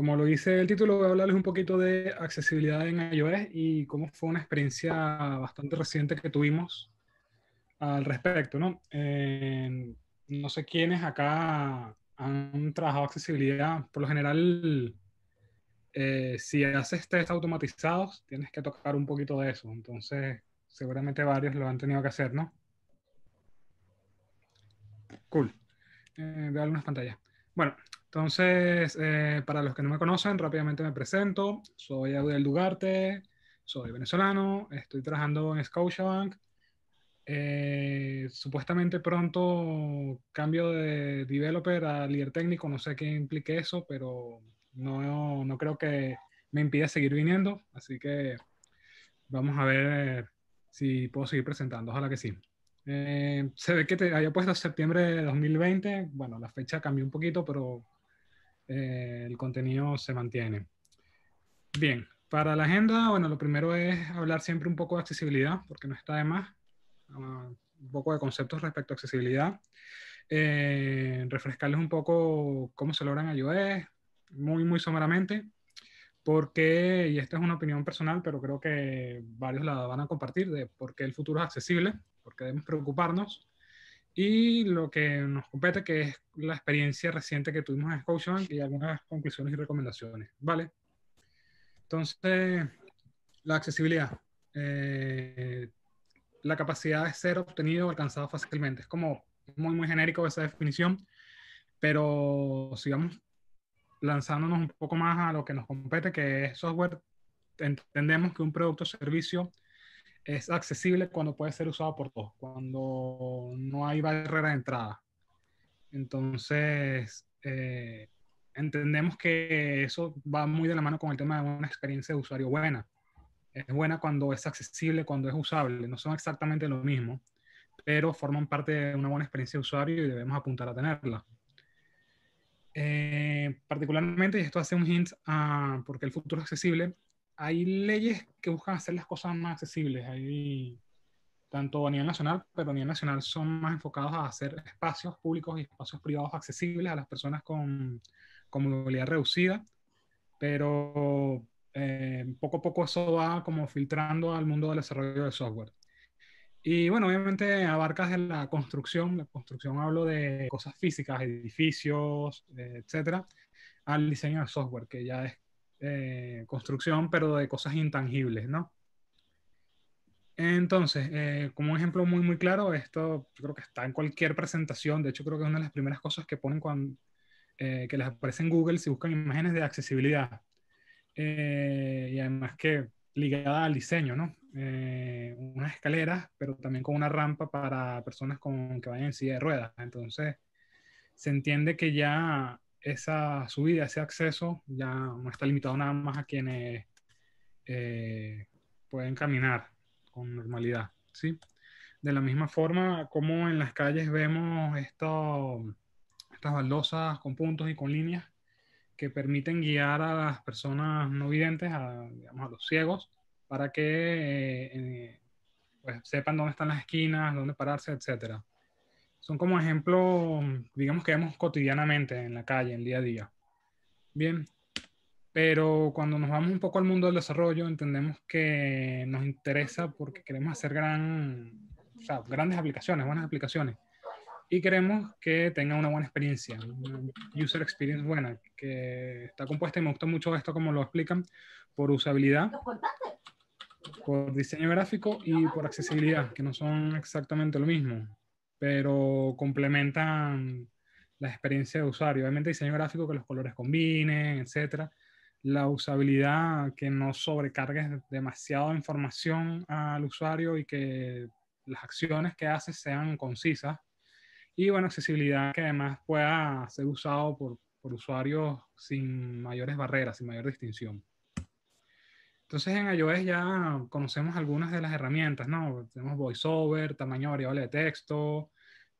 como lo dice el título, voy a hablarles un poquito de accesibilidad en iOS y cómo fue una experiencia bastante reciente que tuvimos al respecto, ¿no? Eh, no sé quiénes acá han trabajado accesibilidad. Por lo general, eh, si haces test automatizados, tienes que tocar un poquito de eso. Entonces, seguramente varios lo han tenido que hacer, ¿no? Cool. Eh, veo algunas pantallas. Bueno, entonces, eh, para los que no me conocen, rápidamente me presento. Soy Audel Dugarte, soy venezolano, estoy trabajando en Scotiabank. Eh, supuestamente pronto cambio de developer a líder técnico, no sé qué implique eso, pero no, no creo que me impida seguir viniendo, así que vamos a ver si puedo seguir presentando, ojalá que sí. Eh, se ve que te había puesto septiembre de 2020, bueno, la fecha cambió un poquito, pero eh, el contenido se mantiene. Bien, para la agenda, bueno, lo primero es hablar siempre un poco de accesibilidad, porque no está de más, ah, un poco de conceptos respecto a accesibilidad. Eh, refrescarles un poco cómo se logran iOS, muy, muy someramente, porque, y esta es una opinión personal, pero creo que varios la van a compartir, de por qué el futuro es accesible, por qué debemos preocuparnos, y lo que nos compete, que es la experiencia reciente que tuvimos en Scotiabank y algunas conclusiones y recomendaciones, ¿vale? Entonces, la accesibilidad. Eh, la capacidad de ser obtenido o alcanzado fácilmente. Es como muy, muy genérico esa definición, pero sigamos lanzándonos un poco más a lo que nos compete, que es software. Entendemos que un producto o servicio es accesible cuando puede ser usado por todos, cuando no hay barrera de entrada. Entonces, eh, entendemos que eso va muy de la mano con el tema de una experiencia de usuario buena. Es buena cuando es accesible, cuando es usable. No son exactamente lo mismo, pero forman parte de una buena experiencia de usuario y debemos apuntar a tenerla. Eh, particularmente, y esto hace un hint a el futuro es accesible, hay leyes que buscan hacer las cosas más accesibles, hay, tanto a nivel nacional, pero a nivel nacional son más enfocados a hacer espacios públicos y espacios privados accesibles a las personas con, movilidad reducida, pero eh, poco a poco eso va como filtrando al mundo del desarrollo de software. Y bueno, obviamente abarcas de la construcción, la construcción hablo de cosas físicas, edificios, eh, etcétera, al diseño de software, que ya es eh, construcción, pero de cosas intangibles, ¿no? Entonces, eh, como un ejemplo muy, muy claro, esto creo que está en cualquier presentación, de hecho creo que es una de las primeras cosas que ponen cuando, eh, que les aparece en Google si buscan imágenes de accesibilidad. y además que ligada al diseño, ¿no? unas escaleras, pero también con una rampa para personas con, que vayan en silla de ruedas. Entonces, se entiende que ya esa subida, ese acceso ya no está limitado nada más a quienes eh, pueden caminar con normalidad, ¿sí? De la misma forma como en las calles vemos esto, estas baldosas con puntos y con líneas que permiten guiar a las personas no videntes, a, los ciegos, para que eh, eh, pues, sepan dónde están las esquinas, dónde pararse, etcétera. Son como ejemplo, digamos, que vemos cotidianamente en la calle, en el día a día. Bien, pero cuando nos vamos un poco al mundo del desarrollo, entendemos que nos interesa porque queremos hacer gran, o sea, grandes aplicaciones, buenas aplicaciones. Y queremos que tenga una buena experiencia, una user experience buena, que está compuesta, y me gusta mucho esto como lo explican, por usabilidad, por diseño gráfico y por accesibilidad, que no son exactamente lo mismo pero complementan la experiencia de usuario. Obviamente diseño gráfico que los colores combinen, etc. La usabilidad que no sobrecargues demasiada información al usuario y que las acciones que haces sean concisas. Y bueno, accesibilidad que además pueda ser usado por, por usuarios sin mayores barreras, sin mayor distinción. Entonces en iOS ya conocemos algunas de las herramientas, ¿no? Tenemos VoiceOver, tamaño variable de texto,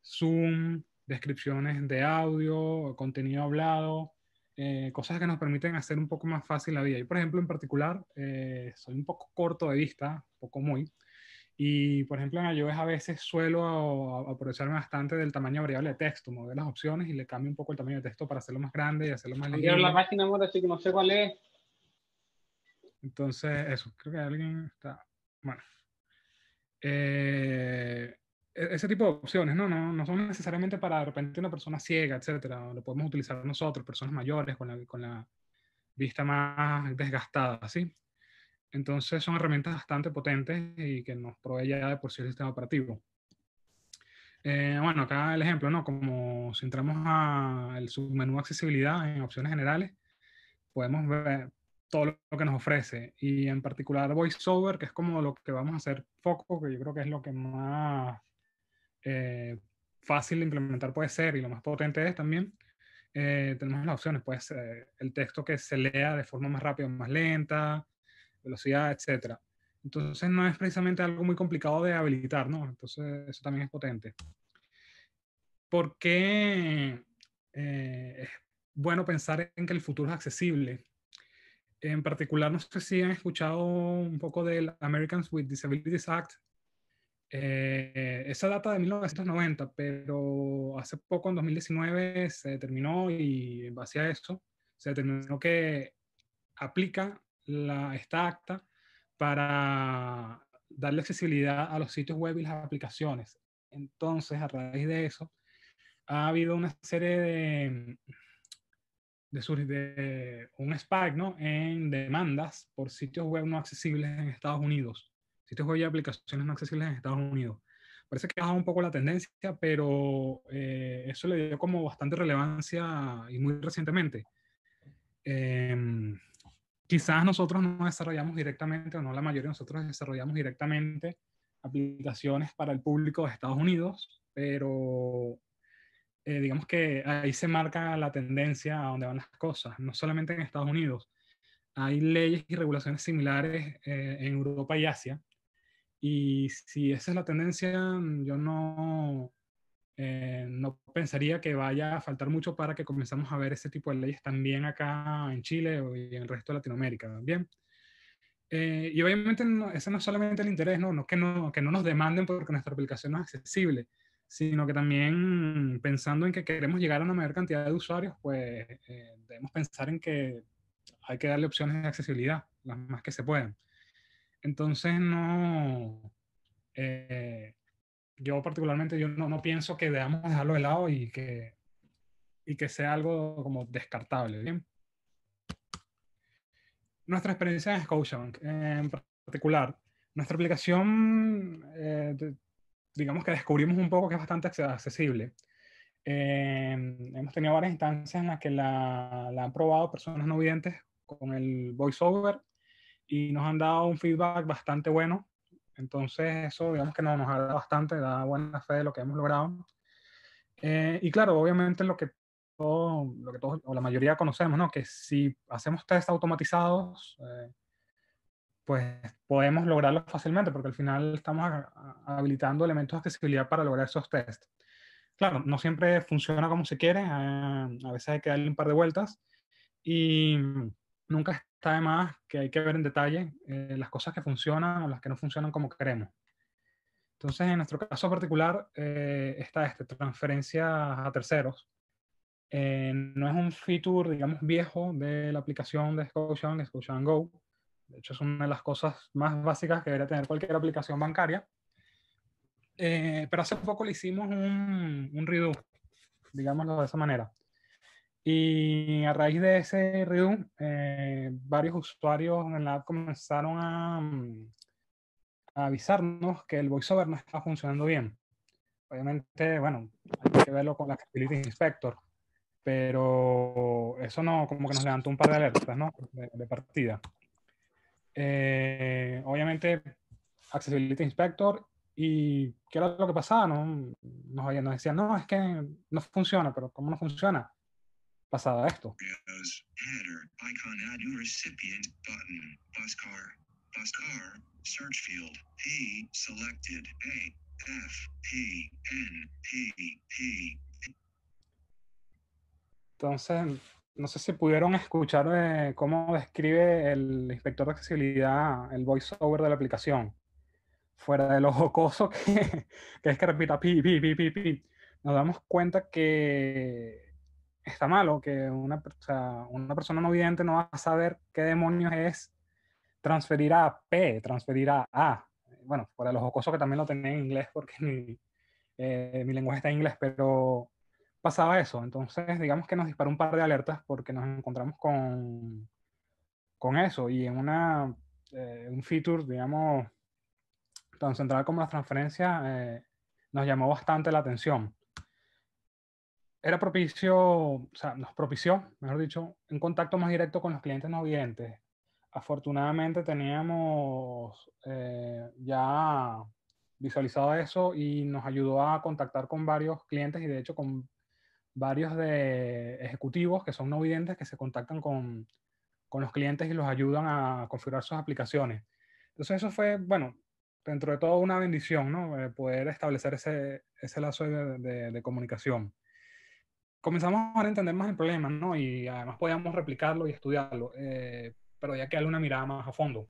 Zoom, descripciones de audio, contenido hablado, eh, cosas que nos permiten hacer un poco más fácil la vida. Yo, por ejemplo, en particular, eh, soy un poco corto de vista, poco muy, y por ejemplo en iOS a veces suelo aprovecharme bastante del tamaño variable de texto, mover las opciones y le cambio un poco el tamaño de texto para hacerlo más grande y hacerlo más legible. la página, amor, así que no sé cuál es. Entonces, eso, creo que alguien está. Bueno. Eh, e, ese tipo de opciones, ¿no? No, no son necesariamente para de repente una persona ciega, etcétera. Lo podemos utilizar nosotros, personas mayores, con la, con la vista más desgastada, ¿sí? Entonces son herramientas bastante potentes y que nos provee ya de por sí el sistema operativo. Eh, bueno, acá el ejemplo, ¿no? Como si entramos al submenú accesibilidad en opciones generales, podemos ver, todo lo que nos ofrece y en particular VoiceOver, que es como lo que vamos a hacer foco, que yo creo que es lo que más eh, fácil de implementar puede ser y lo más potente es también, eh, tenemos las opciones, pues ser eh, el texto que se lea de forma más rápida, más lenta, velocidad, etcétera. Entonces no es precisamente algo muy complicado de habilitar, ¿no? Entonces eso también es potente. ¿Por qué es bueno pensar en que el futuro es accesible? En particular, no sé si han escuchado un poco del Americans with Disabilities Act. Eh, esa data de 1990, pero hace poco, en 2019, se determinó y en base a eso, se determinó que aplica la, esta acta para darle accesibilidad a los sitios web y las aplicaciones. Entonces, a raíz de eso, ha habido una serie de, de, un spike ¿no? en demandas por sitios web no accesibles en Estados Unidos, sitios web y aplicaciones no accesibles en Estados Unidos. Parece que ha bajado un poco la tendencia, pero eh, eso le dio como bastante relevancia y muy recientemente. Em, quizás nosotros no desarrollamos directamente, o no la mayoría de nosotros desarrollamos directamente aplicaciones para el público de Estados Unidos, pero eh, digamos que ahí se marca la tendencia a donde van las cosas, no solamente en Estados Unidos. Hay leyes y regulaciones similares eh, en Europa y Asia. Y si esa es la tendencia, mm, yo no, eh, no pensaría que vaya a faltar mucho para que comenzamos a ver ese tipo de leyes también acá en Chile o en el resto de Latinoamérica. también y obviamente ese no es solamente el interés, ¿no? No, que no, que no nos demanden porque nuestra aplicación no es accesible, sino que también pensando en que queremos llegar a una mayor cantidad de usuarios, pues eh, debemos pensar en que hay que darle opciones de accesibilidad, las más que se puedan. Entonces, no, eh, yo particularmente, yo no, no, pienso que debamos dejarlo de lado y que, y que sea algo como descartable. ¿bien? Nuestra experiencia en Scotiabank, en particular, nuestra aplicación eh, digamos que descubrimos un poco que es bastante accesible. Em, hemos tenido varias instancias en las que la, han probado personas no videntes con el voiceover y nos han dado un feedback bastante bueno. Entonces eso digamos que nos nos dado bastante, da buena fe de lo que hemos logrado. Eh, y claro, obviamente lo que lo que todos o la mayoría conocemos, ¿no? Que si hacemos test automatizados, eh, pues podemos lograrlo fácilmente, porque al final estamos habilitando elementos de accesibilidad para lograr esos tests. Claro, no siempre funciona como se quiere, a veces hay que darle un par de vueltas y nunca está de más que hay que ver en detalle eh, las cosas que funcionan o las que no funcionan como queremos. Entonces, en nuestro caso particular eh, está este, transferencia a terceros. Eh, no es un feature, digamos, viejo de la aplicación de Scotian, Scotian Go, de hecho, es una de las cosas más básicas que debería tener cualquier aplicación bancaria. Eh, pero hace poco le hicimos un, un redo, digámoslo de esa manera. Y a raíz de ese redo, eh, varios usuarios en la app comenzaron a, avisarnos que el voiceover no estaba funcionando bien. Obviamente, bueno, hay que verlo con la Accessibility Inspector, pero eso no, como que nos levantó un par de alertas, ¿no? de partida. Eh, obviamente Accessibility Inspector y qué era lo que pasaba, no, nos, nos decían, no, es que no funciona, pero ¿cómo no funciona? Pasaba esto. Entonces, no sé si pudieron escuchar eh, cómo describe el inspector de accesibilidad el voiceover de la aplicación. Fuera de los jocoso que, es que repita pi, pi, pi, pi, pi. Nos damos cuenta que está malo, que una, una persona no vidente no va a saber qué demonios es transferir a P, transferir a A. Bueno, fuera de los jocoso que también lo tenía en inglés porque mi, eh, mi lenguaje está en inglés, pero pasaba eso. Entonces, digamos que nos disparó un par de alertas porque nos encontramos con, con eso y en una, eh, un feature, digamos, tan central como la transferencia eh, nos llamó bastante la atención. Era propicio, o sea, nos propició, mejor dicho, un contacto más directo con los clientes no videntes. Afortunadamente teníamos eh, ya visualizado eso y nos ayudó a contactar con varios clientes y de hecho con varios de ejecutivos que son no videntes que se contactan con, los clientes y los ayudan a configurar sus aplicaciones. Entonces eso fue, bueno, dentro de todo una bendición, ¿no? Eh, poder establecer ese, lazo de, comunicación. Comenzamos a entender más el problema, ¿no? Y además podíamos replicarlo y estudiarlo, eh, pero ya que darle una mirada más a fondo.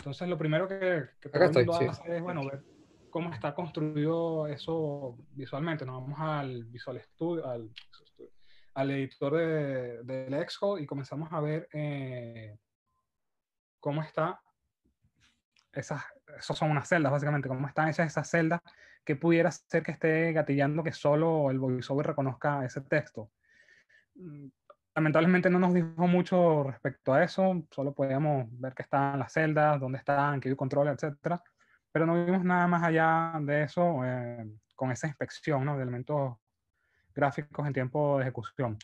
Entonces lo primero que, que es, bueno, ver, cómo está construido eso visualmente. Nos vamos al Visual Studio, al, editor del Xcode y comenzamos a ver eh, cómo está esas, esos son unas celdas básicamente, cómo están esas esas celdas que pudiera ser que esté gatillando que solo el voiceover reconozca ese texto. Mm, lamentablemente no nos dijo mucho respecto a eso, solo podíamos ver que están las celdas, dónde están, qué control, etcétera pero no vimos nada más allá de eso eh, con esa inspección de elementos gráficos en tiempo de ejecución.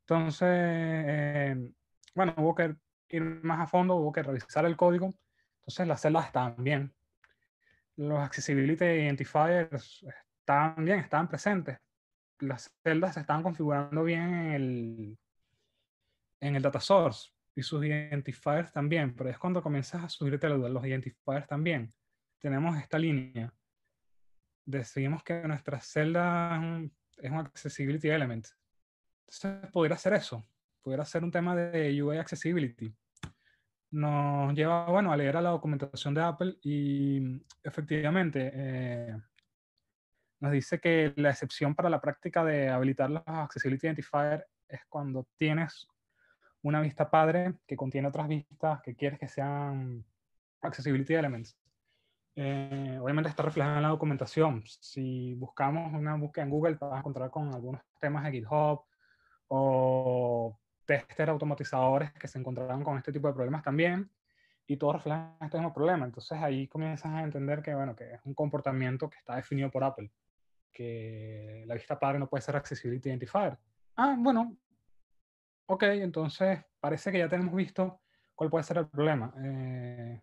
Entonces, eh, bueno, hubo que ir más a fondo, hubo que revisar el código. Entonces, las celdas estaban bien. Los accessibility identifiers estaban bien, estaban presentes. Las celdas se estaban configurando bien en el, en el data source y sus identifiers también, pero es cuando comienzas a subirte la los identifiers también tenemos esta línea, decidimos que nuestra celda es un, accessibility element. Entonces, poder hacer eso, pudiera ser un tema de UI accessibility, nos lleva, bueno, a leer a la documentación de Apple y efectivamente eh, nos dice que la excepción para la práctica de habilitar los accessibility identifier es cuando tienes una vista padre que contiene otras vistas que quieres que sean accessibility elements. Eh, obviamente está reflejado en la documentación. Si buscamos una búsqueda en Google, vas a encontrar con algunos temas de GitHub o testers automatizadores que se encontraron con este tipo de problemas también y todos reflejan este mismo problema. Entonces ahí comienzas a entender que, bueno, que es un comportamiento que está definido por Apple, que la vista padre no puede ser Accessibility Identifier. Ah, bueno, ok, entonces parece que ya tenemos visto cuál puede ser el problema. Eh,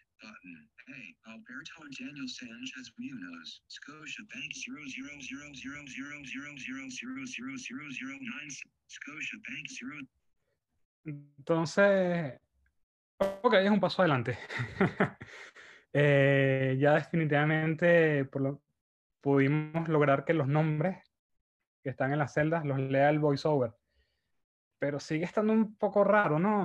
Entonces, ok, es un paso adelante. ya definitivamente pudimos lograr que los nombres que están en las celdas los lea el voiceover. Pero sigue estando un poco raro, ¿no?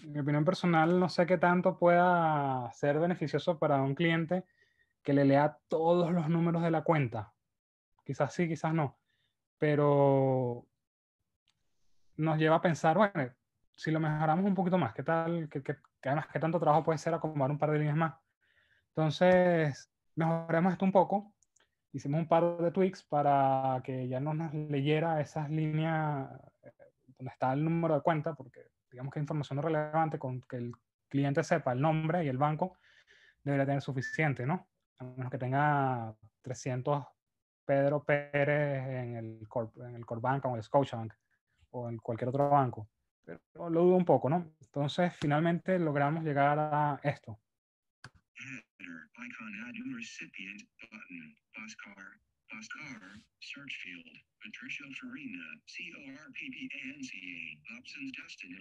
mi opinión personal, no sé qué tanto pueda ser beneficioso para un cliente que le lea todos los números de la cuenta. Quizás sí, quizás no. Pero nos lleva a pensar, bueno, si lo mejoramos un poquito más, ¿qué tal? Que además, ¿qué tanto trabajo puede ser acomodar un par de líneas más? Entonces, mejoremos esto un poco. Hicimos un par de tweaks para que ya no nos leyera esas líneas eh, donde está el número de cuenta, porque digamos que información no relevante con que el cliente sepa el nombre y el banco, debería tener suficiente, ¿no? A menos que tenga 300 Pedro Pérez en el, Corp, en el Corbank o en el Scotiabank o en cualquier otro banco. Pero lo dudo un poco, ¿no? Entonces, finalmente logramos llegar a esto. Oscar, Searchfield, field, Patricia Farina, c o r p button,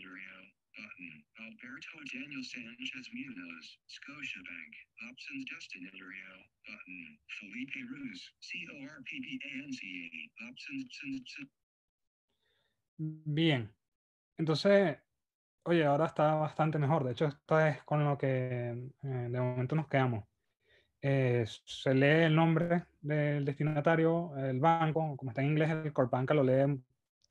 Alberto Daniel Sanchez Munoz, Scotiabank, options Dustin Hilario, button, Felipe Ruz, c o r p Bien, entonces... Oye, ahora está bastante mejor. De hecho, esto es con lo que eh, de momento nos quedamos. Eh, se lee el nombre del destinatario, el banco, como está en inglés, el Corpanca lo lee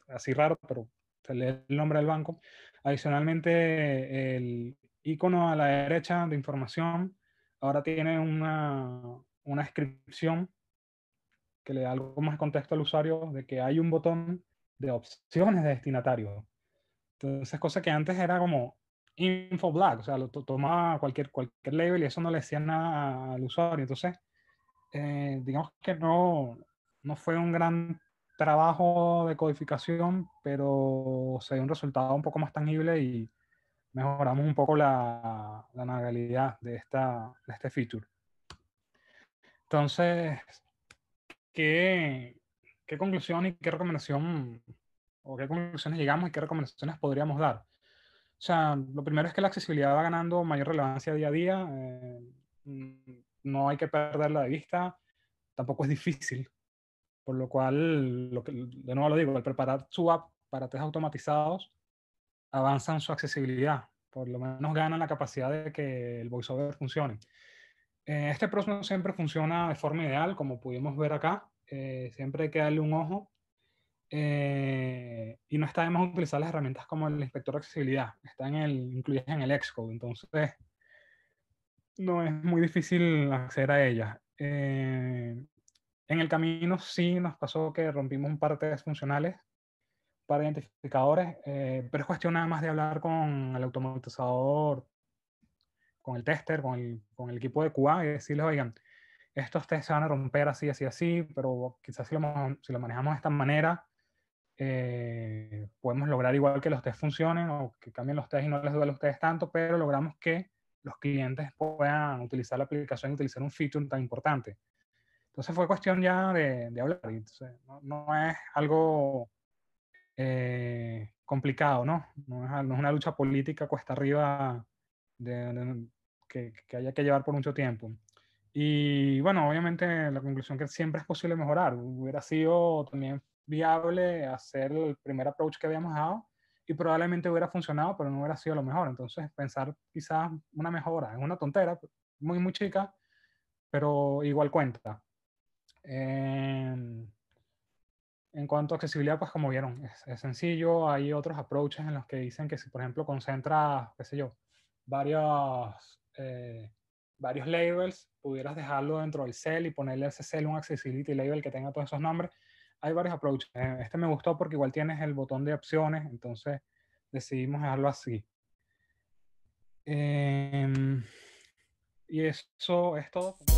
así raro, pero se lee el nombre del banco. Adicionalmente, el icono a la derecha de información ahora tiene una, una descripción que le da algo más contexto al usuario de que hay un botón de opciones de destinatario. Entonces, cosa que antes era como info black, o sea, lo tomaba cualquier, cualquier label y eso no le decía nada al usuario. Entonces, eh, digamos que no, fue un gran trabajo de codificación, pero se dio un resultado un poco más tangible y mejoramos un poco la, la navegabilidad de, esta, este feature. Entonces, ¿qué, ¿qué conclusión y qué recomendación o qué conclusiones llegamos y qué recomendaciones podríamos dar? O sea, lo primero es que la accesibilidad va ganando mayor relevancia día a día. Eh, mm, no hay que perderla de vista. Tampoco es difícil. Por lo cual, lo de nuevo lo digo, al preparar su app para test automatizados, avanzan su accesibilidad. Por lo menos ganan la capacidad de que el voiceover funcione. Eh, este próximo siempre funciona de forma ideal, como pudimos ver acá. Eh, siempre hay que darle un ojo eh, y no está de más utilizar las herramientas como el inspector de accesibilidad, está en el, incluidas en el Xcode, entonces no es muy difícil acceder a ellas. Eh, en el camino sí nos pasó que rompimos un par de funcionales para identificadores, eh, pero es cuestión nada más de hablar con el automatizador, con el tester, con el, con el equipo de QA y decirles, oigan, estos test se van a romper así, así, así, pero quizás si lo, si lo manejamos de esta manera, eh, podemos lograr igual que los test funcionen o que cambien los test y no les duele a ustedes tanto, pero logramos que los clientes puedan utilizar la aplicación y utilizar un feature tan importante. Entonces fue cuestión ya de, hablar. no, es algo eh, complicado, ¿no? No es, una lucha política cuesta arriba que, que, haya que llevar por mucho tiempo. Y bueno, obviamente la conclusión que siempre es posible mejorar. Hubiera sido también viable hacer el primer approach que habíamos dado y probablemente hubiera funcionado, pero no hubiera sido lo mejor. Entonces, pensar quizás una mejora, es una tontera, muy, muy chica, pero igual cuenta. en cuanto a accesibilidad, pues como vieron, es, sencillo. Hay otros approaches en los que dicen que si, por ejemplo, concentras, qué sé yo, varios, eh, varios labels, pudieras dejarlo dentro del cell y ponerle a ese cell un accessibility label que tenga todos esos nombres hay varios approaches. Eh, este me gustó porque igual tienes el botón de opciones, entonces decidimos dejarlo así. Em, y eso es todo.